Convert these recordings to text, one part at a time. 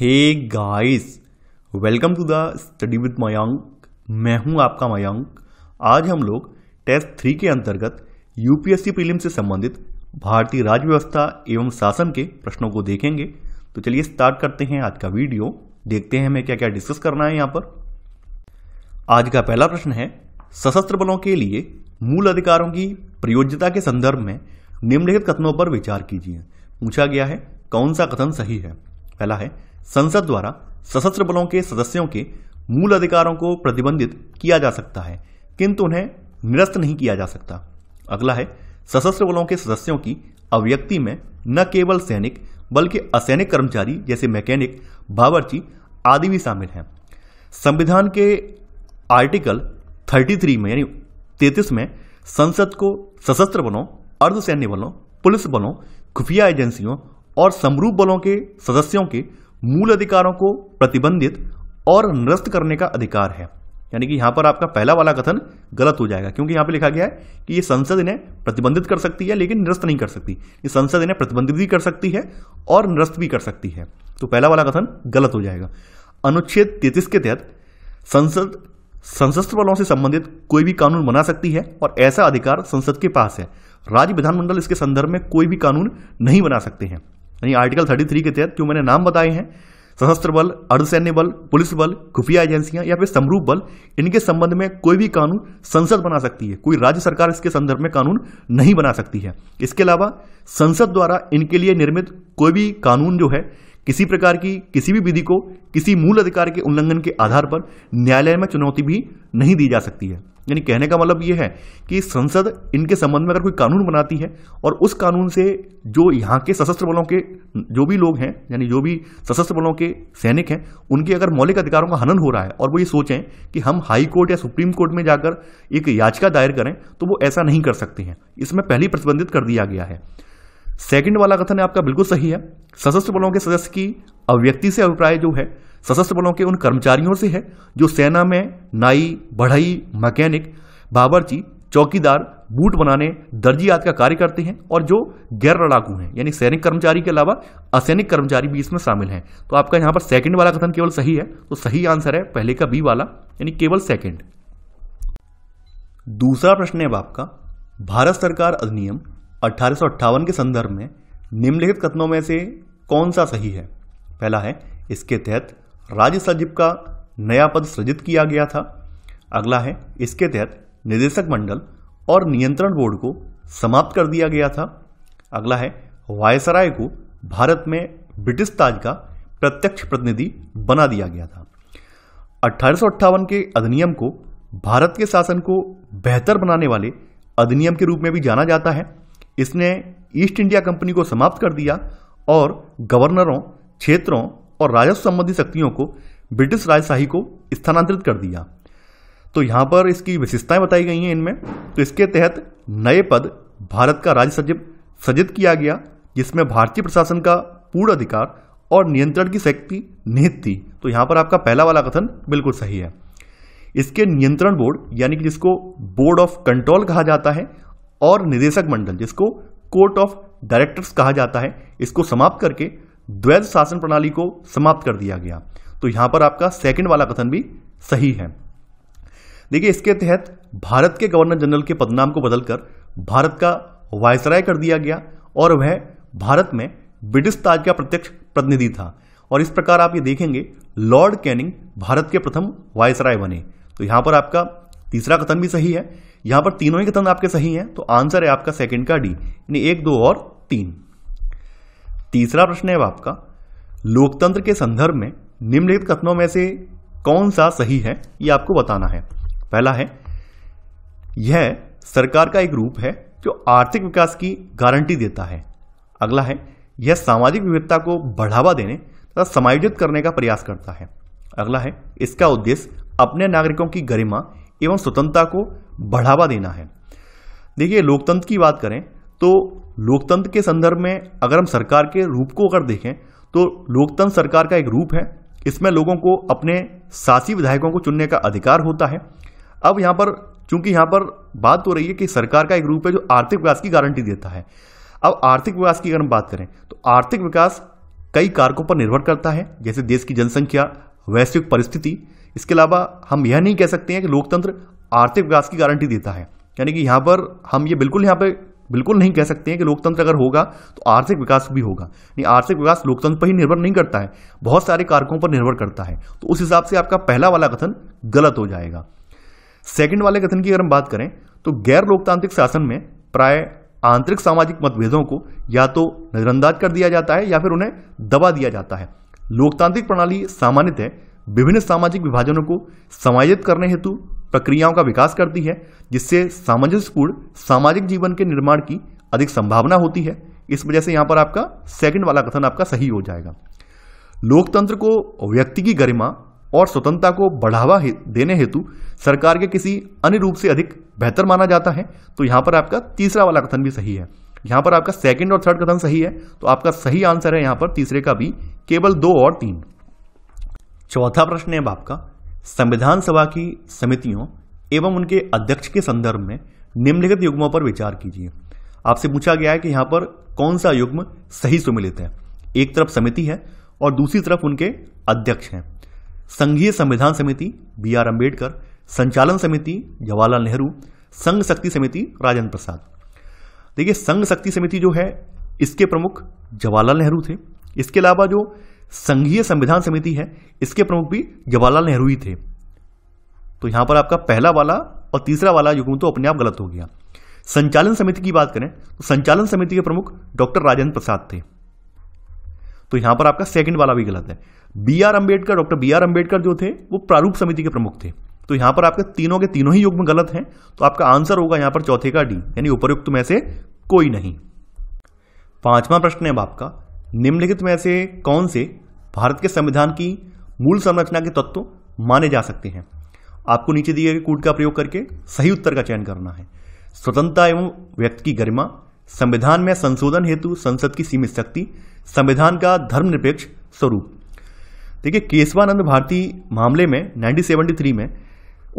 hey guys welcome to the study with Mayank मैं हूं आपका मयंक आज हम लोग टेस्ट थ्री के अंतर्गत यूपीएससी प्रीलिम्स से संबंधित भारतीय राज्य व्यवस्था एवं शासन के प्रश्नों को देखेंगे तो चलिए स्टार्ट करते हैं आज का वीडियो देखते हैं हमें क्या क्या डिस्कस करना है यहाँ पर आज का पहला प्रश्न है सशस्त्र बलों के लिए मूल अधिकारों की प्रयोज्यता के संदर्भ में निम्नलिखित कथनों पर विचार कीजिए पूछा गया है कौन सा कथन सही है पहला है संसद द्वारा सशस्त्र बलों के सदस्यों के मूल अधिकारों को प्रतिबंधित किया जा सकता है किंतु उन्हें निरस्त नहीं किया जा सकता अगला है सशस्त्र बलों के सदस्यों की अभिव्यक्ति में न केवल सैनिक बल्कि असैनिक कर्मचारी जैसे मैकेनिक बावर्ची आदि भी शामिल हैं संविधान के आर्टिकल 33 में यानी तैतीस में संसद को सशस्त्र बलों अर्धसैन्य बलों पुलिस बलों खुफिया एजेंसियों और समरूप बलों के सदस्यों के मूल अधिकारों को प्रतिबंधित और निरस्त करने का अधिकार है यानी कि यहां पर आपका पहला वाला कथन गलत हो जाएगा क्योंकि यहाँ पे लिखा गया है कि ये संसद इन्हें प्रतिबंधित कर सकती है लेकिन निरस्त नहीं कर सकती ये संसद इन्हें प्रतिबंधित भी कर सकती है और निरस्त भी कर सकती है तो पहला वाला कथन गलत हो जाएगा अनुच्छेद तैतीस के तहत संसद सशस्त्र बलों से संबंधित कोई भी कानून बना सकती है और ऐसा अधिकार संसद के पास है राज्य विधानमंडल इसके संदर्भ में कोई भी कानून नहीं बना सकते हैं यानी आर्टिकल थर्टी थ्री के तहत जो मैंने नाम बताए हैं सशस्त्र बल अर्धसैन्य बल पुलिस बल खुफिया एजेंसियां या फिर समरूप बल इनके संबंध में कोई भी कानून संसद बना सकती है कोई राज्य सरकार इसके संदर्भ में कानून नहीं बना सकती है इसके अलावा संसद द्वारा इनके लिए निर्मित कोई भी कानून जो है किसी प्रकार की किसी भी विधि को किसी मूल अधिकार के उल्लंघन के आधार पर न्यायालय में चुनौती भी नहीं दी जा सकती है यानी कहने का मतलब यह है कि संसद इनके संबंध में अगर कोई कानून बनाती है और उस कानून से जो यहाँ के सशस्त्र बलों के जो भी लोग हैं यानी जो भी सशस्त्र बलों के सैनिक हैं उनके अगर मौलिक अधिकारों का हनन हो रहा है और वो ये सोचें कि हम हाई कोर्ट या सुप्रीम कोर्ट में जाकर एक याचिका दायर करें तो वो ऐसा नहीं कर सकते हैं इसमें पहले प्रतिबंधित कर दिया गया है सेकंड वाला कथन आपका बिल्कुल सही है सशस्त्र बलों के सदस्य की अव्यक्ति से अभिप्राय जो है सशस्त्र बलों के उन कर्मचारियों से है जो सेना में नाई बढ़ई मैकेनिक बाबरची चौकीदार बूट बनाने दर्जी आदि का कार्य करते हैं और जो गैर लड़ाकू हैं यानी सैनिक कर्मचारी के अलावा असैनिक कर्मचारी भी इसमें शामिल हैं तो आपका यहां पर सेकंड वाला कथन केवल सही है तो सही आंसर है पहले का बी वाला यानी केवल सेकंड दूसरा प्रश्न है अब आपका भारत सरकार अधिनियम अठारह के संदर्भ में निम्नलिखित कथनों में से कौन सा सही है पहला है इसके तहत राज्य सचिव का नया पद सृजित किया गया था अगला है इसके तहत निदेशक मंडल और नियंत्रण बोर्ड को समाप्त कर दिया गया था अगला है वायसराय को भारत में ब्रिटिश ताज का प्रत्यक्ष प्रतिनिधि बना दिया गया था अठारह के अधिनियम को भारत के शासन को बेहतर बनाने वाले अधिनियम के रूप में भी जाना जाता है इसने ईस्ट इंडिया कंपनी को समाप्त कर दिया और गवर्नरों क्षेत्रों और राजस्व संबंधी शक्तियों को ब्रिटिश राजशाही को स्थानांतरित कर दिया तो यहाँ पर इसकी विशेषताएं बताई गई हैं इनमें तो इसके तहत नए पद भारत का राज्य सचिव सजित किया गया जिसमें भारतीय प्रशासन का पूर्ण अधिकार और नियंत्रण की शक्ति निहित थी तो यहाँ पर आपका पहला वाला कथन बिल्कुल सही है इसके नियंत्रण बोर्ड यानी कि जिसको बोर्ड ऑफ कंट्रोल कहा जाता है और निदेशक मंडल जिसको कोर्ट ऑफ डायरेक्टर्स कहा जाता है इसको समाप्त करके द्वैध शासन प्रणाली को समाप्त कर दिया गया तो यहां पर आपका सेकंड वाला कथन भी सही है देखिए इसके तहत भारत के गवर्नर जनरल के पदनाम को बदलकर भारत का वायसराय कर दिया गया और वह भारत में ब्रिटिश ताज का प्रत्यक्ष प्रतिनिधि था और इस प्रकार आप ये देखेंगे लॉर्ड कैनिंग भारत के प्रथम वायसराय बने तो यहां पर आपका तीसरा कथन भी सही है यहां पर तीनों ही कथन आपके सही हैं तो आंसर है आपका सेकंड का डी यानी एक दो और तीन तीसरा प्रश्न है आपका लोकतंत्र के संदर्भ में निम्नलिखित कथनों में से कौन सा सही है यह आपको बताना है पहला है यह सरकार का एक रूप है जो आर्थिक विकास की गारंटी देता है अगला है यह सामाजिक विविधता को बढ़ावा देने तथा समायोजित करने का प्रयास करता है अगला है इसका उद्देश्य अपने नागरिकों की गरिमा एवं स्वतंत्रता को बढ़ावा देना है देखिए लोकतंत्र की बात करें तो लोकतंत्र के संदर्भ में अगर हम सरकार के रूप को अगर देखें तो लोकतंत्र सरकार का एक रूप है इसमें लोगों को अपने सासी विधायकों को चुनने का अधिकार होता है अब यहाँ पर चूंकि यहाँ पर बात हो रही है कि सरकार का एक रूप है जो आर्थिक विकास की गारंटी देता है अब आर्थिक विकास की अगर हम बात करें तो आर्थिक विकास कई कारकों पर निर्भर करता है जैसे देश की जनसंख्या वैश्विक परिस्थिति इसके अलावा हम यह नहीं कह सकते हैं कि लोकतंत्र आर्थिक विकास की गारंटी देता है यानी कि यहाँ पर हम ये बिल्कुल यहाँ पर बिल्कुल नहीं कह सकते हैं कि लोकतंत्र अगर होगा तो आर्थिक विकास भी होगा नहीं आर्थिक विकास लोकतंत्र पर ही निर्भर नहीं करता है बहुत सारे कारकों पर निर्भर करता है तो उस हिसाब से आपका पहला वाला कथन गलत हो जाएगा सेकंड वाले कथन की अगर हम बात करें तो गैर लोकतांत्रिक शासन में प्राय आंतरिक सामाजिक मतभेदों को या तो नज़रअंदाज कर दिया जाता है या फिर उन्हें दबा दिया जाता है लोकतांत्रिक प्रणाली सामान्यतः विभिन्न सामाजिक विभाजनों को समायोजित करने हेतु प्रक्रियाओं का विकास करती है जिससे सामंजस्यपूर्ण सामाजिक जीवन के निर्माण की अधिक संभावना होती है इस वजह से यहाँ पर आपका सेकंड वाला कथन आपका सही हो जाएगा लोकतंत्र को व्यक्ति की गरिमा और स्वतंत्रता को बढ़ावा हे, देने हेतु सरकार के किसी अन्य रूप से अधिक बेहतर माना जाता है तो यहाँ पर आपका तीसरा वाला कथन भी सही है यहाँ पर आपका सेकंड और थर्ड कथन सही है तो आपका सही आंसर है यहाँ पर तीसरे का भी केवल दो और तीन चौथा प्रश्न है अब आपका संविधान सभा की समितियों एवं उनके अध्यक्ष के संदर्भ में निम्नलिखित युग्मों पर विचार कीजिए आपसे पूछा गया है कि यहाँ पर कौन सा युग्म सही सुमिलित है एक तरफ समिति है और दूसरी तरफ उनके अध्यक्ष हैं संघीय संविधान समिति बी आर अंबेडकर संचालन समिति जवाहरलाल नेहरू संघ शक्ति समिति राजेंद्र प्रसाद देखिए संघ शक्ति समिति जो है इसके प्रमुख जवाहरलाल नेहरू थे इसके अलावा जो संघीय संविधान समिति है इसके प्रमुख भी जवाहरलाल नेहरू ही थे तो यहां पर आपका पहला वाला और तीसरा वाला युगम तो अपने आप गलत हो गया संचालन समिति की बात करें तो संचालन समिति के प्रमुख डॉक्टर राजेंद्र प्रसाद थे तो यहां पर आपका सेकंड वाला भी गलत है B R Ambedkar doctor B R Ambedkar जो थे वो प्रारूप समिति के प्रमुख थे तो यहां पर आपके तीनों के तीनों ही युग में गलत हैं तो आपका आंसर होगा यहां पर चौथे का डी यानी उपरुक्त में से कोई नहीं पांचवा प्रश्न है आपका निम्नलिखित में से कौन से भारत के संविधान की मूल संरचना के तत्व माने जा सकते हैं आपको नीचे दिए गए कूट का प्रयोग करके सही उत्तर का चयन करना है स्वतंत्रता एवं व्यक्ति की गरिमा संविधान में संशोधन हेतु संसद की सीमित शक्ति संविधान का धर्मनिरपेक्ष स्वरूप देखिए केशवानंद भारती मामले में 1973 में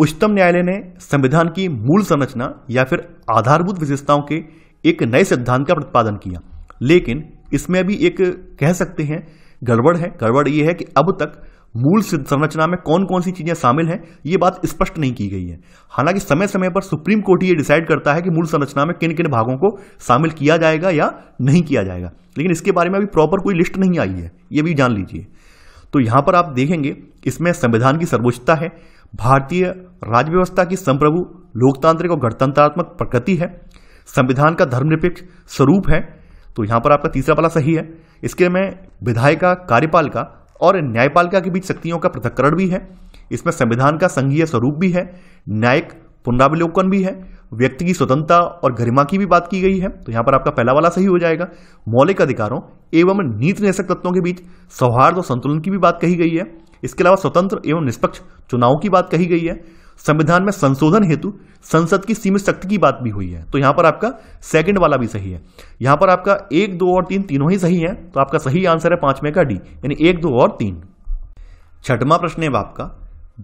उच्चतम न्यायालय ने संविधान की मूल संरचना या फिर आधारभूत विशेषताओं के एक नए सिद्धांत का प्रतिपादन किया लेकिन इसमें भी एक कह सकते हैं गड़बड़ है गड़बड़ ये है कि अब तक मूल संरचना में कौन कौन सी चीज़ें शामिल हैं ये बात स्पष्ट नहीं की गई है हालांकि समय समय पर सुप्रीम कोर्ट ये डिसाइड करता है कि मूल संरचना में किन किन भागों को शामिल किया जाएगा या नहीं किया जाएगा लेकिन इसके बारे में अभी प्रॉपर कोई लिस्ट नहीं आई है ये भी जान लीजिए तो यहां पर आप देखेंगे इसमें संविधान की सर्वोच्चता है भारतीय राज्य व्यवस्था की संप्रभु लोकतांत्रिक और गणतंत्रात्मक प्रकृति है संविधान का धर्मनिरपेक्ष स्वरूप है तो यहाँ पर आपका तीसरा वाला सही है इसके में विधायिका कार्यपालिका और न्यायपालिका के बीच शक्तियों का पृथककरण भी है इसमें संविधान का संघीय स्वरूप भी है न्यायिक पुनरावलोकन भी है व्यक्ति की स्वतंत्रता और गरिमा की भी बात की गई है तो यहाँ पर आपका पहला वाला सही हो जाएगा मौलिक अधिकारों एवं नीति निशक तत्वों के बीच सौहार्द और संतुलन की भी बात कही गई है इसके अलावा स्वतंत्र एवं निष्पक्ष चुनाव की बात कही गई है संविधान में संशोधन हेतु संसद की सीमित शक्ति की बात भी हुई है तो यहां पर आपका सेकंड वाला भी सही है यहां पर आपका एक दो और तीन तीनों ही सही है तो आपका सही आंसर है पांचवें का डी यानी एक दो और तीन छठवां प्रश्न है आपका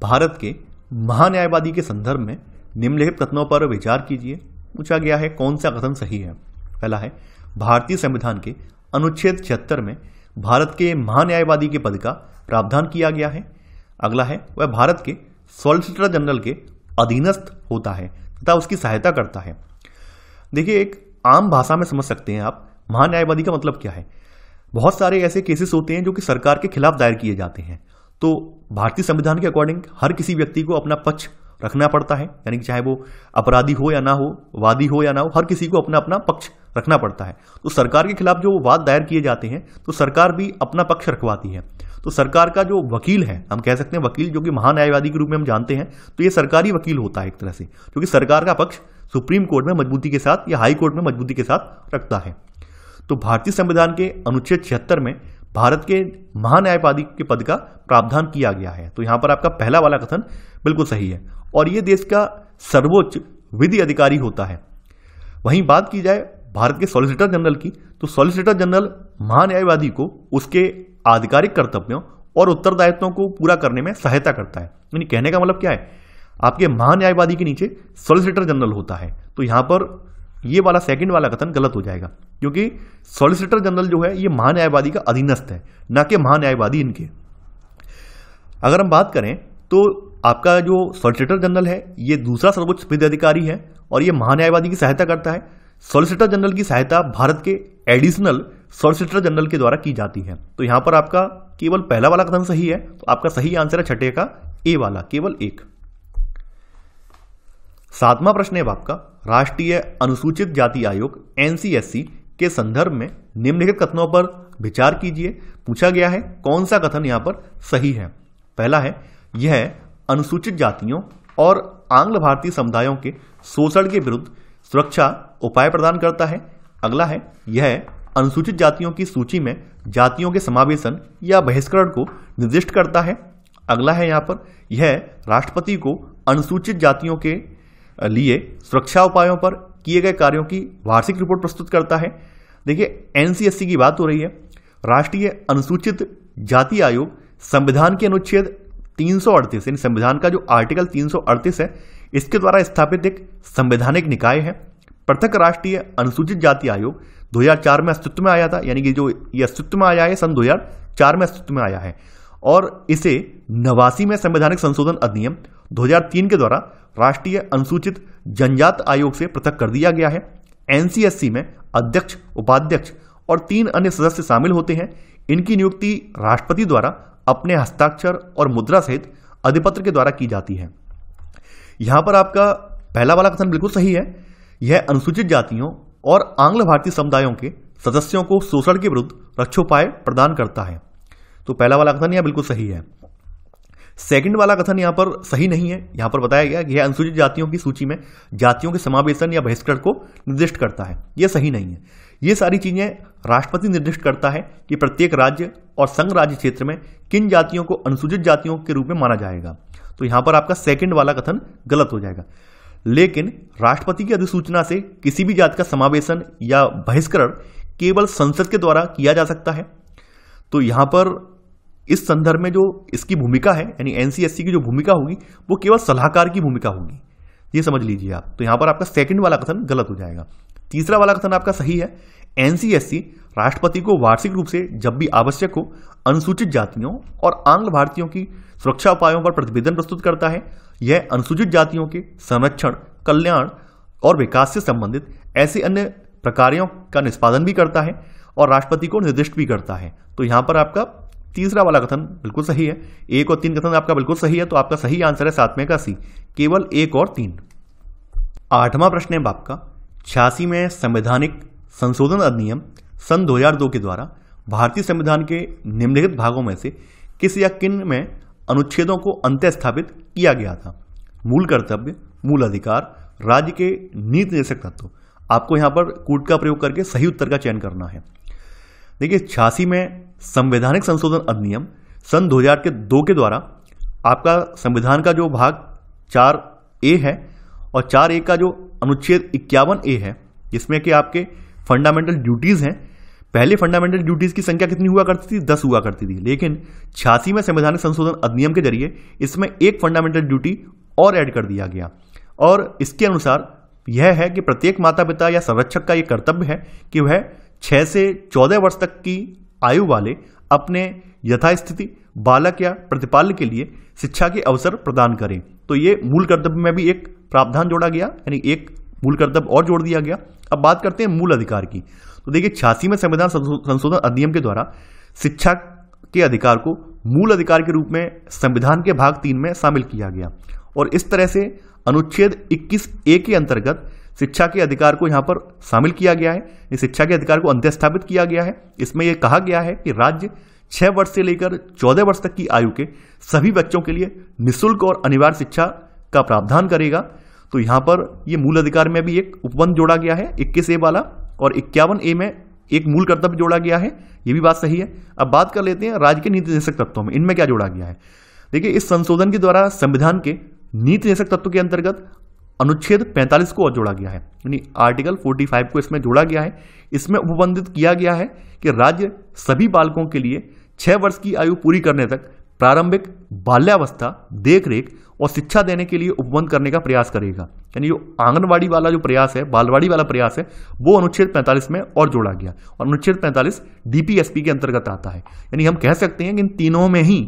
भारत के महान्यायवादी के संदर्भ में निम्नलिखित कथनों पर विचार कीजिए पूछा गया है कौन सा कथन सही है पहला है भारतीय संविधान के अनुच्छेद छिहत्तर में भारत के महान्यायवादी के पद का प्रावधान किया गया है अगला है वह भारत के सॉलिसिटर जनरल के अधीनस्थ होता है तथा उसकी सहायता करता है देखिए एक आम भाषा में समझ सकते हैं आप महान्यायवादी का मतलब क्या है बहुत सारे ऐसे केसेस होते हैं जो कि सरकार के खिलाफ दायर किए जाते हैं तो भारतीय संविधान के अकॉर्डिंग हर किसी व्यक्ति को अपना पक्ष रखना पड़ता है यानी कि चाहे वो अपराधी हो या ना हो वादी हो या ना हो हर किसी को अपना अपना पक्ष रखना पड़ता है तो सरकार के खिलाफ जो वाद दायर किए जाते हैं तो सरकार भी अपना पक्ष रखवाती है तो सरकार का जो वकील है हम कह सकते हैं वकील जो कि महान्यायवादी के रूप में हम जानते हैं तो ये सरकारी वकील होता है एक तरह से क्योंकि सरकार का पक्ष सुप्रीम कोर्ट में मजबूती के साथ या हाई कोर्ट में मजबूती के साथ रखता है तो भारतीय संविधान के अनुच्छेद छिहत्तर में भारत के महान्यायपादी के पद का प्रावधान किया गया है तो यहां पर आपका पहला वाला कथन बिल्कुल सही है और यह देश का सर्वोच्च विधि अधिकारी होता है वहीं बात की जाए भारत के सॉलिसिटर जनरल की तो सॉलिसिटर जनरल महान्यायवादी को उसके आधिकारिक कर्तव्यों और उत्तरदायित्वों को पूरा करने में सहायता करता है यानी कहने का मतलब क्या है आपके महान्यायवादी के नीचे सॉलिसिटर जनरल होता है तो यहां पर ये वाला सेकंड वाला कथन गलत हो जाएगा क्योंकि सॉलिसिटर जनरल जो है ये महान्यायवादी का अधीनस्थ है ना कि महान्यायवादी इनके अगर हम बात करें तो आपका जो सॉलिसिटर जनरल है ये दूसरा सर्वोच्च विधि अधिकारी है और ये महान्यायवादी की सहायता करता है सॉलिसिटर जनरल की सहायता भारत के एडिशनल सॉलिसिटर जनरल के द्वारा की जाती है तो यहां पर आपका केवल पहला वाला कथन सही है तो आपका सही आंसर है छठे का ए वाला केवल एक सातवां प्रश्न है आपका राष्ट्रीय अनुसूचित जाति आयोग एनसीएससी के संदर्भ में निम्नलिखित कथनों पर विचार कीजिए पूछा गया है कौन सा कथन यहाँ पर सही है पहला है यह अनुसूचित जातियों और आंग्ल भारतीय समुदायों के शोषण के विरुद्ध सुरक्षा उपाय प्रदान करता है अगला है यह अनुसूचित जातियों की सूची में जातियों के समावेशन या बहिष्करण को निर्दिष्ट करता है अगला है यहाँ पर यह राष्ट्रपति को अनुसूचित जातियों के लिए सुरक्षा उपायों पर किए गए कार्यों की वार्षिक रिपोर्ट प्रस्तुत करता है देखिए एनसीएससी की बात हो रही है राष्ट्रीय अनुसूचित जाति आयोग संविधान के अनुच्छेद तीन यानी संविधान का जो आर्टिकल तीन है इसके द्वारा स्थापित एक संवैधानिक निकाय है पृथक राष्ट्रीय अनुसूचित जाति आयोग 2004 में अस्तित्व में आया था यानी कि जो ये अस्तित्व में आया है सन 2004 में अस्तित्व में आया है और इसे नवासी में संवैधानिक संशोधन अधिनियम 2003 के द्वारा राष्ट्रीय अनुसूचित जनजात आयोग से पृथक कर दिया गया है एनसीएससी में अध्यक्ष उपाध्यक्ष और तीन अन्य सदस्य शामिल होते हैं इनकी नियुक्ति राष्ट्रपति द्वारा अपने हस्ताक्षर और मुद्रा सहित अधिपत्र के द्वारा की जाती है यहां पर आपका पहला वाला कथन बिल्कुल सही है यह अनुसूचित जातियों और आंग्ल भारतीय समुदायों के सदस्यों को शोषण के विरुद्ध रक्षोपाय प्रदान करता है तो पहला वाला कथन यह बिल्कुल सही है सेकंड वाला कथन यहां पर सही नहीं है यहां पर बताया गया कि यह अनुसूचित जातियों की सूची में जातियों के समावेशन या बहिष्करण को निर्दिष्ट करता है यह सही नहीं है ये सारी चीज़ें राष्ट्रपति निर्दिष्ट करता है कि प्रत्येक राज्य और संघ राज्य क्षेत्र में किन जातियों को अनुसूचित जातियों के रूप में माना जाएगा तो यहां पर आपका सेकंड वाला कथन गलत हो जाएगा लेकिन राष्ट्रपति की अधिसूचना से किसी भी जाति का समावेशन या बहिष्करण केवल संसद के द्वारा किया जा सकता है तो यहां पर इस संदर्भ में जो इसकी भूमिका है यानी एनसीएससी की जो भूमिका होगी वो केवल सलाहकार की भूमिका होगी ये समझ लीजिए आप तो यहां पर आपका सेकंड वाला कथन गलत हो जाएगा तीसरा वाला कथन आपका सही है एनसीएससी राष्ट्रपति को वार्षिक रूप से जब भी आवश्यक हो अनुसूचित जातियों और आंग्ल भारतीयों की सुरक्षा उपायों पर प्रतिवेदन प्रस्तुत करता है यह अनुसूचित जातियों के संरक्षण कल्याण और विकास से संबंधित ऐसे अन्य प्रकारों का निष्पादन भी करता है और राष्ट्रपति को निर्दिष्ट भी करता है तो यहां पर आपका तीसरा वाला कथन बिल्कुल सही है एक और तीन कथन आपका बिल्कुल सही है तो आपका सही आंसर है सातवें का सी केवल एक और तीन आठवां प्रश्न है बाप का छियासी में संवैधानिक संशोधन अधिनियम सन 2002 के द्वारा भारतीय संविधान के निम्नलिखित भागों में से किस या किन में अनुच्छेदों को अंत्य स्थापित किया गया था मूल कर्तव्य मूल अधिकार राज्य के नीति निर्देशक तत्व आपको यहां पर कूट का प्रयोग करके सही उत्तर का चयन करना है देखिए छियासी में संवैधानिक संशोधन अधिनियम सन दो के दो के द्वारा आपका संविधान का जो भाग चार ए है और चार ए का जो अनुच्छेद इक्यावन ए है जिसमें कि आपके फंडामेंटल ड्यूटीज़ हैं पहले फंडामेंटल ड्यूटीज़ की संख्या कितनी हुआ करती थी दस हुआ करती थी लेकिन छियासी में संवैधानिक संशोधन अधिनियम के जरिए इसमें एक फंडामेंटल ड्यूटी और ऐड कर दिया गया और इसके अनुसार यह है कि प्रत्येक माता पिता या संरक्षक का यह कर्तव्य है कि वह छः से चौदह वर्ष तक की आयु वाले अपने यथास्थिति बालक या प्रतिपाल के लिए शिक्षा के अवसर प्रदान करें तो ये मूल कर्तव्य में भी एक प्रावधान जोड़ा गया यानी एक मूल कर्तव्य और जोड़ दिया गया अब बात करते हैं मूल अधिकार की तो देखिए छियासी में संविधान संशोधन अधिनियम के द्वारा शिक्षा के अधिकार को मूल अधिकार के रूप में संविधान के भाग तीन में शामिल किया गया और इस तरह से अनुच्छेद 21 ए के अंतर्गत शिक्षा के अधिकार को यहाँ पर शामिल किया गया है इस शिक्षा के अधिकार को अंत्यस्थापित किया गया है इसमें यह कहा गया है कि राज्य छः वर्ष से लेकर चौदह वर्ष तक की आयु के सभी बच्चों के लिए निःशुल्क और अनिवार्य शिक्षा का प्रावधान करेगा तो यहाँ पर ये मूल अधिकार में भी एक उपबंध जोड़ा गया है इक्कीस ए वाला और इक्यावन ए में एक मूल कर्तव्य जोड़ा गया है ये भी बात सही है अब बात कर लेते हैं राज्य के नीति निदेशक तत्वों में इनमें क्या जोड़ा गया है देखिए इस संशोधन के द्वारा संविधान के नीति निदेशक तत्व के अंतर्गत अनुच्छेद 45 को और जोड़ा गया है यानी आर्टिकल 45 को इसमें जोड़ा गया है इसमें उपबंधित किया गया है कि राज्य सभी बालकों के लिए छः वर्ष की आयु पूरी करने तक प्रारंभिक बाल्यावस्था देखरेख और शिक्षा देने के लिए उपबंध करने का प्रयास करेगा यानी जो आंगनबाड़ी वाला जो प्रयास है बालवाड़ी वाला प्रयास है वो अनुच्छेद 45 में और जोड़ा गया और अनुच्छेद 45 डीपीएसपी के अंतर्गत आता है यानी हम कह सकते हैं कि इन तीनों में ही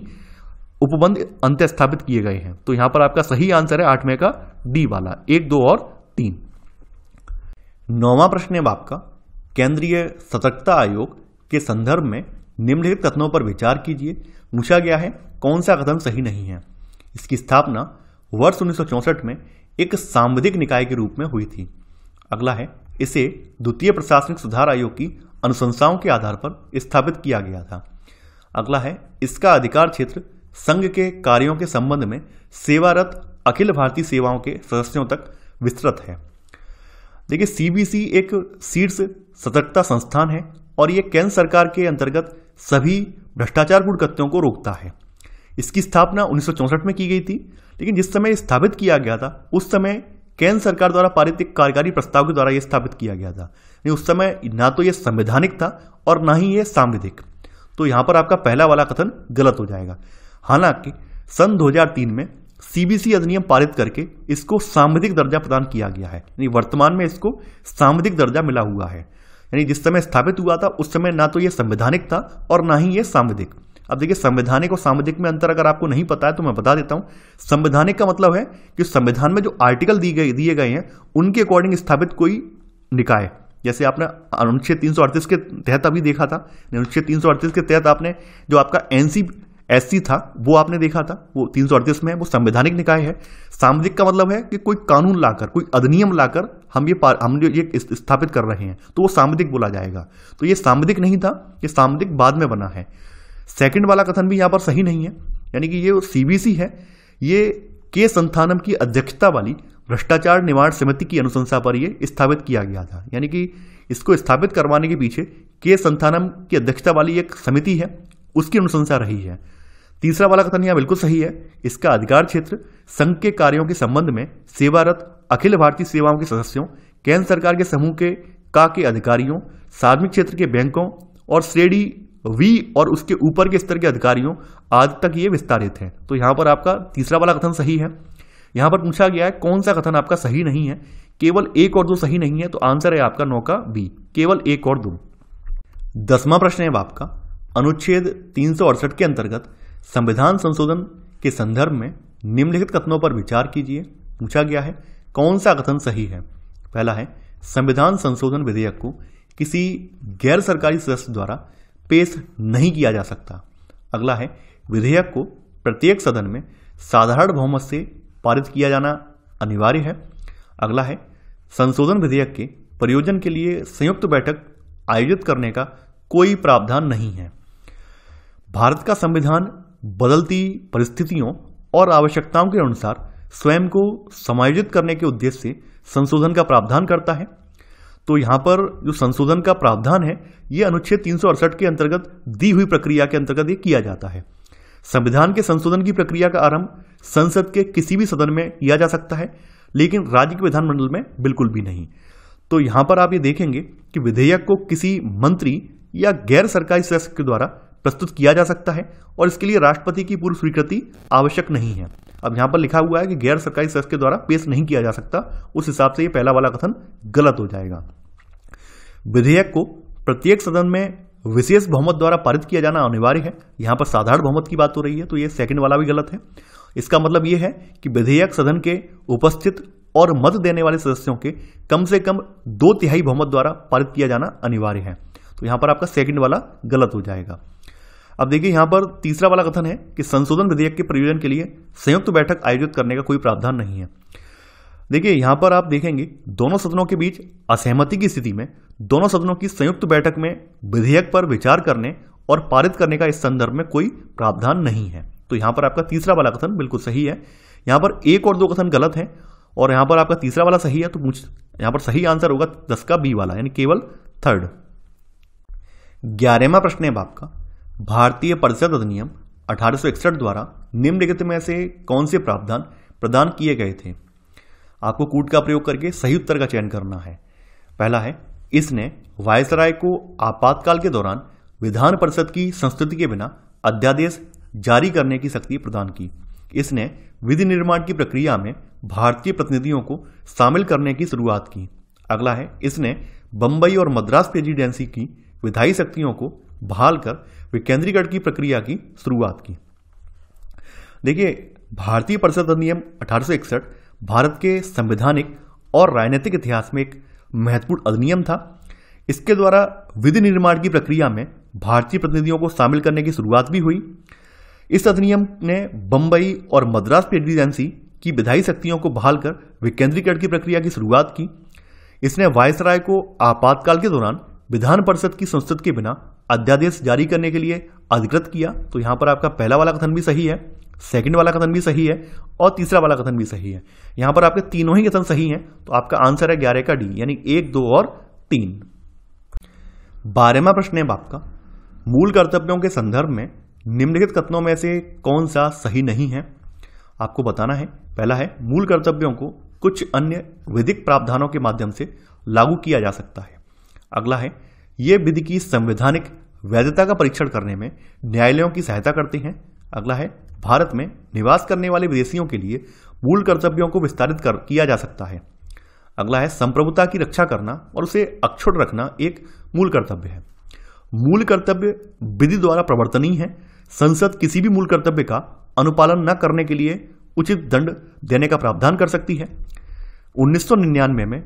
उपबंध अंत्य स्थापित किए गए हैं तो यहां पर आपका सही आंसर है आठवें का डी वाला एक दो और तीन नौवा प्रश्न है आपका केंद्रीय सतर्कता आयोग के संदर्भ में निम्नलिखित कथनों पर विचार कीजिए पूछा गया है कौन सा कथन सही नहीं है इसकी स्थापना वर्ष उन्नीस में एक सांविधिक निकाय के रूप में हुई थी अगला है इसे द्वितीय प्रशासनिक सुधार आयोग की अनुशंसाओं के आधार पर स्थापित किया गया था अगला है इसका अधिकार क्षेत्र संघ के कार्यों के संबंध में सेवारत अखिल भारतीय सेवाओं के सदस्यों तक विस्तृत है देखिए सीबीसी एक शीर्ष सतर्कता संस्थान है और यह केंद्र सरकार के अंतर्गत सभी भ्रष्टाचार कृत्यों को रोकता है इसकी स्थापना उन्नीस में की गई थी लेकिन जिस समय स्थापित किया गया था उस समय केंद्र सरकार द्वारा पारित एक कार्यकारी प्रस्ताव के द्वारा यह स्थापित किया गया था नहीं उस समय ना तो यह संवैधानिक था और ना ही यह सांविधिक तो यहां पर आपका पहला वाला कथन गलत हो जाएगा हालांकि सन 2003 में सीबीसी अधिनियम पारित करके इसको सामुदायिक दर्जा प्रदान किया गया है यानी वर्तमान में इसको सामुदायिक दर्जा मिला हुआ है यानी जिस समय स्थापित हुआ था उस समय ना तो ये संवैधानिक था और ना ही ये सामविधिक अब देखिए संवैधानिक और सामुदायिक में अंतर अगर आपको नहीं पता है तो मैं बता देता हूँ संवैधानिक का मतलब है कि संविधान में जो आर्टिकल दिए गए दिए गए हैं उनके अकॉर्डिंग स्थापित कोई निकाय जैसे आपने अनुच्छेद तीन के तहत अभी देखा था अनुच्छेद तीन के तहत आपने जो आपका एन एस था वो आपने देखा था वो तीन में है वो संवैधानिक निकाय है सामरिक का मतलब है कि कोई कानून लाकर कोई अधिनियम लाकर हम ये हम जो ये स्थापित कर रहे हैं तो वो सामरिक बोला जाएगा तो ये सामरिक नहीं था ये सामरिक बाद में बना है सेकंड वाला कथन भी यहाँ पर सही नहीं है यानी कि ये सीबीसी है ये के संस्थानम की अध्यक्षता वाली भ्रष्टाचार निवारण समिति की अनुशंसा पर यह स्थापित किया गया था यानी कि इसको स्थापित करवाने के पीछे के संथानम की अध्यक्षता वाली एक समिति है उसकी अनुशंसा रही है तीसरा वाला कथन यहाँ बिल्कुल सही है इसका अधिकार क्षेत्र संघ के कार्यों के संबंध में सेवारत अखिल भारतीय सेवाओं के सदस्यों केंद्र सरकार के समूह के का के अधिकारियों सार्वजनिक क्षेत्र के बैंकों और श्रेणी वी और उसके ऊपर के स्तर के अधिकारियों आदि तक ये विस्तारित हैं तो यहाँ पर आपका तीसरा वाला कथन सही है यहाँ पर पूछा गया है कौन सा कथन आपका सही नहीं है केवल एक और दो सही नहीं है तो आंसर है आपका नौका बी केवल एक और दो दसवां प्रश्न है आपका अनुच्छेद तीन के अंतर्गत संविधान संशोधन के संदर्भ में निम्नलिखित कथनों पर विचार कीजिए पूछा गया है कौन सा कथन सही है पहला है संविधान संशोधन विधेयक को किसी गैर सरकारी सदस्य द्वारा पेश नहीं किया जा सकता अगला है विधेयक को प्रत्येक सदन में साधारण बहुमत से पारित किया जाना अनिवार्य है अगला है संशोधन विधेयक के प्रयोजन के लिए संयुक्त बैठक आयोजित करने का कोई प्रावधान नहीं है भारत का संविधान बदलती परिस्थितियों और आवश्यकताओं के अनुसार स्वयं को समायोजित करने के उद्देश्य से संशोधन का प्रावधान करता है तो यहाँ पर जो संशोधन का प्रावधान है ये अनुच्छेद तीन के अंतर्गत दी हुई प्रक्रिया के अंतर्गत ये किया जाता है संविधान के संशोधन की प्रक्रिया का आरंभ संसद के किसी भी सदन में किया जा सकता है लेकिन राज्य के विधानमंडल में बिल्कुल भी नहीं तो यहाँ पर आप ये देखेंगे कि विधेयक को किसी मंत्री या गैर सरकारी सदस्य के द्वारा प्रस्तुत किया जा सकता है और इसके लिए राष्ट्रपति की पूर्व स्वीकृति आवश्यक नहीं है अब यहां पर लिखा हुआ है कि गैर सरकारी सदस्य के द्वारा पेश नहीं किया जा सकता उस हिसाब से यह पहला वाला कथन गलत हो जाएगा विधेयक को प्रत्येक सदन में विशेष बहुमत द्वारा पारित किया जाना अनिवार्य है यहां पर साधारण बहुमत की बात हो रही है तो यह सेकंड वाला भी गलत है इसका मतलब यह है कि विधेयक सदन के उपस्थित और मत देने वाले सदस्यों के कम से कम दो तिहाई बहुमत द्वारा पारित किया जाना अनिवार्य है तो यहां पर आपका सेकंड वाला गलत हो जाएगा अब देखिए यहां पर तीसरा वाला कथन है कि संशोधन विधेयक के प्रयोजन के लिए संयुक्त बैठक आयोजित करने का कोई प्रावधान नहीं है देखिए यहां पर आप देखेंगे दोनों सदनों के बीच असहमति की स्थिति में दोनों सदनों की संयुक्त बैठक में विधेयक पर विचार करने और पारित करने का इस संदर्भ में कोई प्रावधान नहीं है तो यहां पर आपका तीसरा वाला कथन बिल्कुल सही है यहां पर एक और दो कथन गलत है और यहां पर आपका तीसरा वाला सही है तो यहां पर सही आंसर होगा दस का बी वाला यानी केवल थर्ड ग्यारहवा प्रश्न है आपका भारतीय परिषद अधिनियम अठारह द्वारा निम्नलिखित में से कौन से प्रावधान प्रदान किए गए थे आपको कूट का प्रयोग करके सही उत्तर का चयन करना है पहला है इसने वायसराय को आपातकाल के दौरान विधान परिषद की संस्तुति के बिना अध्यादेश जारी करने की शक्ति प्रदान की इसने विधि निर्माण की प्रक्रिया में भारतीय प्रतिनिधियों को शामिल करने की शुरुआत की अगला है इसने बंबई और मद्रास प्रेजिडेंसी की विधायी शक्तियों को बहाल कर विकेंद्रीकरण की प्रक्रिया की शुरुआत की देखिए भारतीय परिषद अधिनियम अठारह भारत के संवैधानिक और राजनीतिक इतिहास में एक महत्वपूर्ण अधिनियम था इसके द्वारा विधि निर्माण की प्रक्रिया में भारतीय प्रतिनिधियों को शामिल करने की शुरुआत भी हुई इस अधिनियम ने बंबई और मद्रास प्रेसिडेंसी की विधायी शक्तियों को बहाल कर विकेंद्रीकरण की प्रक्रिया की शुरुआत की इसने वायसराय को आपातकाल के दौरान विधान परिषद की संसद के बिना अध्यादेश जारी करने के लिए अधिकृत किया तो यहां पर आपका पहला वाला कथन भी सही है सेकंड वाला कथन भी सही है और तीसरा वाला कथन भी सही है यहां पर आपके तीनों ही कथन सही हैं तो आपका आंसर है ग्यारह का डी यानी एक दो और तीन बारहवा प्रश्न है आपका मूल कर्तव्यों के संदर्भ में निम्नलिखित कथनों में से कौन सा सही नहीं है आपको बताना है पहला है मूल कर्तव्यों को कुछ अन्य विधिक प्रावधानों के माध्यम से लागू किया जा सकता है अगला है ये विधि की संवैधानिक वैधता का परीक्षण करने में न्यायालयों की सहायता करती हैं अगला है भारत में निवास करने वाले विदेशियों के लिए मूल कर्तव्यों को विस्तारित कर किया जा सकता है अगला है संप्रभुता की रक्षा करना और उसे अक्षुण रखना एक मूल कर्तव्य है मूल कर्तव्य विधि द्वारा प्रवर्तनीय है संसद किसी भी मूल कर्तव्य का अनुपालन न करने के लिए उचित दंड देने का प्रावधान कर सकती है 1999 में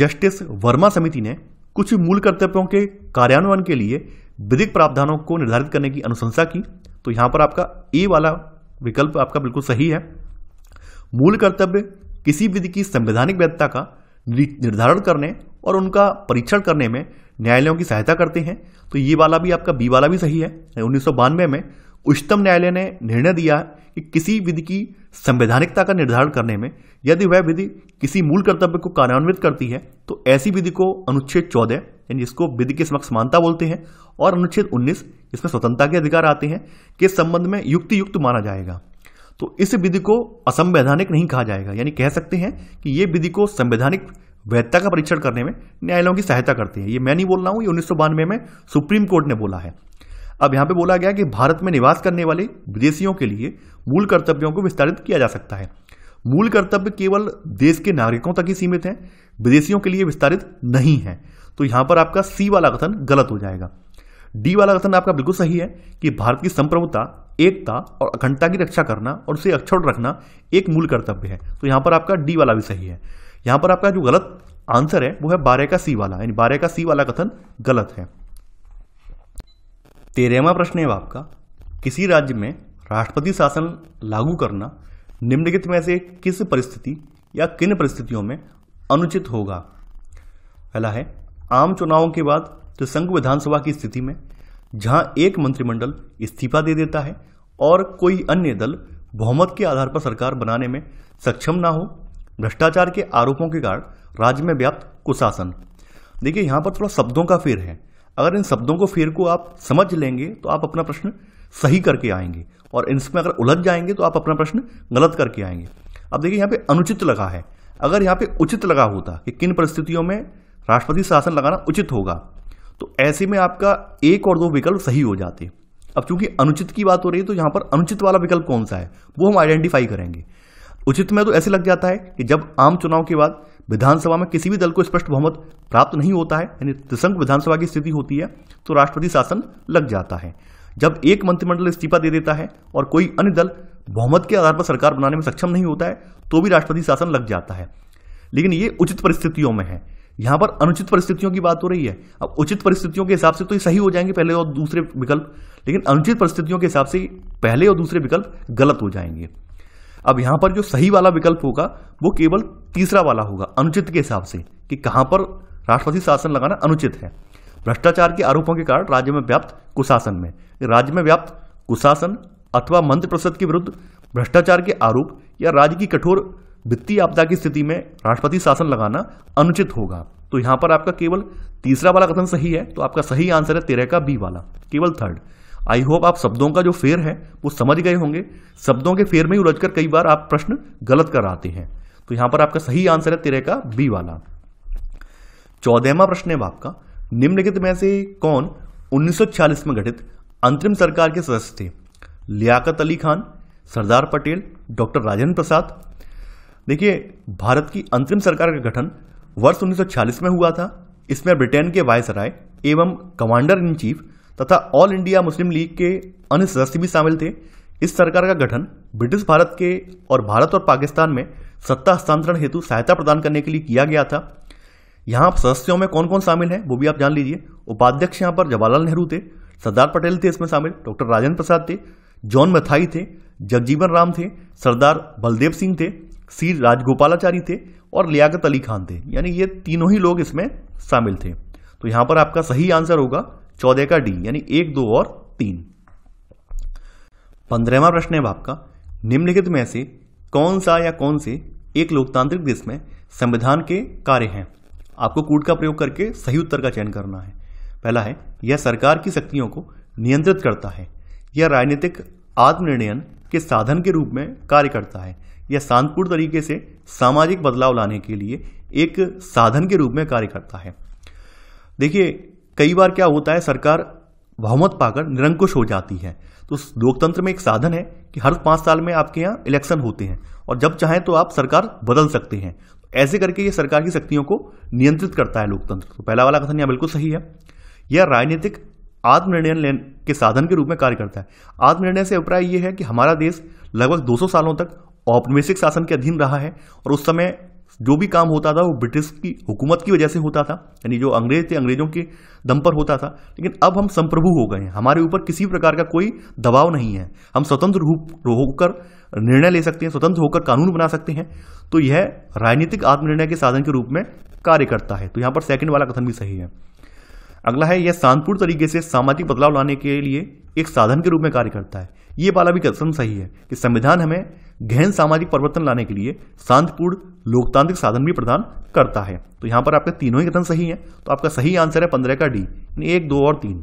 जस्टिस वर्मा समिति ने कुछ मूल कर्तव्यों के कार्यान्वयन के लिए विधिक प्रावधानों को निर्धारित करने की अनुशंसा की तो यहाँ पर आपका ए वाला विकल्प आपका बिल्कुल सही है मूल कर्तव्य किसी विधि की संवैधानिक वैधता का निर्धारण करने और उनका परीक्षण करने में न्यायालयों की सहायता करते हैं तो ये वाला भी आपका बी वाला भी सही है उन्नीस में उच्चतम न्यायालय ने निर्णय दिया कि किसी विधि की संवैधानिकता का निर्धारण करने में यदि वह विधि किसी मूल कर्तव्य को कार्यान्वित करती है तो ऐसी विधि को अनुच्छेद चौदह यानी इसको विधि के समक्ष समानता बोलते हैं और अनुच्छेद उन्नीस इसमें स्वतंत्रता के अधिकार आते हैं के संबंध में युक्ति युक्त माना जाएगा तो इस विधि को असंवैधानिक नहीं कहा जाएगा यानी कह सकते हैं कि ये विधि को संवैधानिक वैधता का परीक्षण करने में न्यायालयों की सहायता करते हैं ये मैं नहीं बोल रहा हूँ ये उन्नीस में सुप्रीम कोर्ट ने बोला है अब यहाँ पे बोला गया कि भारत में निवास करने वाले विदेशियों के लिए मूल कर्तव्यों को विस्तारित किया जा सकता है मूल कर्तव्य केवल देश के नागरिकों तक ही सीमित है विदेशियों के लिए विस्तारित नहीं है तो यहां पर आपका सी वाला कथन गलत हो जाएगा डी वाला कथन आपका बिल्कुल सही है कि भारत की संप्रभुता एकता और अखंडता की रक्षा करना और उसे अक्षुण रखना एक मूल कर्तव्य है तो यहां पर आपका डी वाला भी सही है यहां पर आपका जो गलत आंसर है वो है बारह का सी वाला यानी बारह का सी वाला कथन गलत है तेरहवा प्रश्न है आपका किसी राज्य में राष्ट्रपति शासन लागू करना निम्नलिखित में से किस परिस्थिति या किन परिस्थितियों में अनुचित होगा पहला है आम चुनावों के बाद संघ विधानसभा की स्थिति में जहां एक मंत्रिमंडल इस्तीफा दे देता है और कोई अन्य दल बहुमत के आधार पर सरकार बनाने में सक्षम ना हो भ्रष्टाचार के आरोपों के कारण राज्य में व्याप्त कुशासन देखिए यहां पर थोड़ा शब्दों का फेर है अगर इन शब्दों को फेर को आप समझ लेंगे तो आप अपना प्रश्न सही करके आएंगे और इसमें अगर उलझ जाएंगे तो आप अपना प्रश्न गलत करके आएंगे अब देखिए यहाँ पे अनुचित लगा है अगर यहाँ पे उचित लगा होता कि किन परिस्थितियों में राष्ट्रपति शासन लगाना उचित होगा तो ऐसे में आपका एक और दो विकल्प सही हो जाते अब चूंकि अनुचित की बात हो रही है तो यहाँ पर अनुचित वाला विकल्प कौन सा है वो हम आइडेंटिफाई करेंगे उचित में तो ऐसे लग जाता है कि जब आम चुनाव के बाद विधानसभा में किसी भी दल को स्पष्ट बहुमत प्राप्त नहीं होता है यानी त्रिसंक विधानसभा की स्थिति होती है तो राष्ट्रपति शासन लग जाता है जब एक मंत्रिमंडल इस्तीफा दे देता है और कोई अन्य दल बहुमत के आधार पर सरकार बनाने में सक्षम नहीं होता है तो भी राष्ट्रपति शासन लग जाता है लेकिन ये उचित परिस्थितियों में है यहाँ पर अनुचित परिस्थितियों की बात हो रही है अब उचित परिस्थितियों के हिसाब से तो ये सही हो जाएंगे पहले और दूसरे विकल्प लेकिन अनुचित परिस्थितियों के हिसाब से पहले और दूसरे विकल्प गलत हो जाएंगे अब यहाँ पर जो सही वाला विकल्प होगा वो केवल तीसरा वाला होगा अनुचित के हिसाब से कि कहाँ पर राष्ट्रपति शासन लगाना अनुचित है भ्रष्टाचार के आरोपों के कारण राज्य में व्याप्त कुशासन में राज्य में व्याप्त कुशासन अथवा मंत्र परिषद के विरुद्ध भ्रष्टाचार के आरोप या राज्य की कठोर वित्तीय आपदा की स्थिति में राष्ट्रपति शासन लगाना अनुचित होगा तो यहां पर आपका केवल तीसरा वाला कथन सही है तो आपका सही आंसर है तेरह का बी वाला केवल थर्ड आई होप आप शब्दों का जो फेर है वो समझ गए होंगे शब्दों के फेर में ही उलझकर कई बार आप प्रश्न गलत कर आते हैं तो यहां पर आपका सही आंसर है तेरह का बी वाला चौदहवा प्रश्न है आपका निम्नलिखित में से कौन 1946 में गठित अंतरिम सरकार के सदस्य थे लियाकत अली खान सरदार पटेल डॉक्टर राजेंद्र प्रसाद देखिए भारत की अंतरिम सरकार का गठन वर्ष 1946 में हुआ था इसमें ब्रिटेन के वायसराय एवं कमांडर इन चीफ तथा ऑल इंडिया मुस्लिम लीग के अन्य सदस्य भी शामिल थे इस सरकार का गठन ब्रिटिश भारत के और भारत और पाकिस्तान में सत्ता हस्तांतरण हेतु सहायता प्रदान करने के लिए किया गया था यहाँ सदस्यों में कौन कौन शामिल हैं वो भी आप जान लीजिए उपाध्यक्ष यहाँ पर जवाहरलाल नेहरू थे सरदार पटेल थे इसमें शामिल डॉक्टर राजेंद्र प्रसाद थे जॉन मथाई थे जगजीवन राम थे सरदार बलदेव सिंह थे सी राजगोपालाचारी थे और लियाकत अली खान थे यानी ये तीनों ही लोग इसमें शामिल थे तो यहां पर आपका सही आंसर होगा चौदह का डी यानी एक दो और तीन पंद्रहवा प्रश्न है आपका निम्नलिखित में से कौन सा या कौन से एक लोकतांत्रिक देश में संविधान के कार्य हैं आपको कूट का प्रयोग करके सही उत्तर का चयन करना है पहला है यह सरकार की शक्तियों को नियंत्रित करता है यह राजनीतिक आत्मनिर्णयन के साधन के रूप में कार्य करता है यह शांतपूर्ण तरीके से सामाजिक बदलाव लाने के लिए एक साधन के रूप में कार्य करता है देखिए कई बार क्या होता है सरकार बहुमत पाकर निरंकुश हो जाती है तो लोकतंत्र में एक साधन है कि हर पांच साल में आपके यहाँ इलेक्शन होते हैं और जब चाहें तो आप सरकार बदल सकते हैं ऐसे करके ये सरकार की शक्तियों को नियंत्रित करता है लोकतंत्र तो पहला वाला कथन यहाँ बिल्कुल सही है यह राजनीतिक आत्मनिर्णय के साधन के रूप में कार्य करता है आत्मनिर्णय से अभिप्राय यह है कि हमारा देश लगभग 200 सालों तक औपनिवेशिक शासन के अधीन रहा है और उस समय जो भी काम होता था वो ब्रिटिश की हुकूमत की वजह से होता था यानी जो अंग्रेज थे अंग्रेजों के दम पर होता था लेकिन अब हम संप्रभु हो गए हैं हमारे ऊपर किसी प्रकार का कोई दबाव नहीं है हम स्वतंत्र रूप होकर निर्णय ले सकते हैं स्वतंत्र होकर कानून बना सकते हैं तो यह राजनीतिक आत्मनिर्णय के साधन के रूप में कार्य करता है तो यहाँ पर सेकंड वाला कथन भी सही है अगला है यह शांतपूर्ण तरीके से सामाजिक बदलाव लाने के लिए एक साधन के रूप में कार्य करता है ये वाला भी कथन सही है कि संविधान हमें गहन सामाजिक परिवर्तन लाने के लिए शांतपूर्ण लोकतांत्रिक साधन भी प्रदान करता है तो यहां पर आपके तीनों ही कथन सही है तो आपका सही आंसर है पंद्रह का डी एक दो और तीन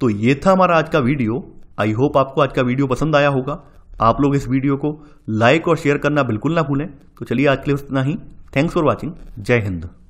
तो ये था हमारा आज का वीडियो आई होप आपको आज का वीडियो पसंद आया होगा आप लोग इस वीडियो को लाइक और शेयर करना बिल्कुल ना भूलें तो चलिए आज के लिए इतना ही थैंक्स फॉर वॉचिंग जय हिंद